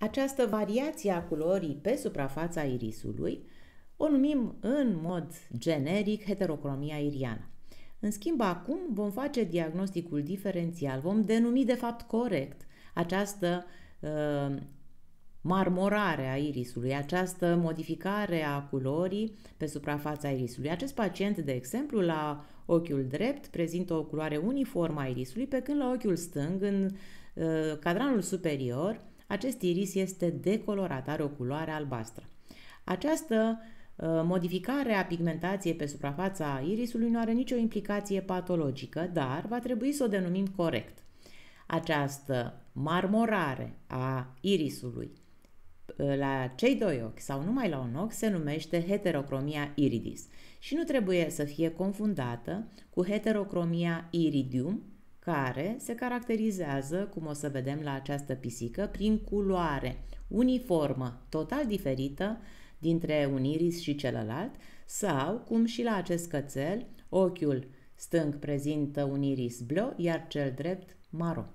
Această variație a culorii pe suprafața irisului o numim în mod generic heterocromia iriană. În schimb, acum vom face diagnosticul diferențial, vom denumi de fapt corect această uh, marmorare a irisului, această modificare a culorii pe suprafața irisului. Acest pacient, de exemplu, la ochiul drept prezintă o culoare uniformă a irisului, pe când la ochiul stâng, în uh, cadranul superior, acest iris este decolorat, are o culoare albastră. Această uh, Modificare a pigmentației pe suprafața irisului nu are nicio implicație patologică, dar va trebui să o denumim corect. Această marmorare a irisului uh, la cei doi ochi sau numai la un ochi se numește heterocromia iridis și nu trebuie să fie confundată cu heterocromia iridium, care se caracterizează, cum o să vedem la această pisică, prin culoare uniformă, total diferită dintre un iris și celălalt, sau, cum și la acest cățel, ochiul stâng prezintă un iris bleu, iar cel drept maro.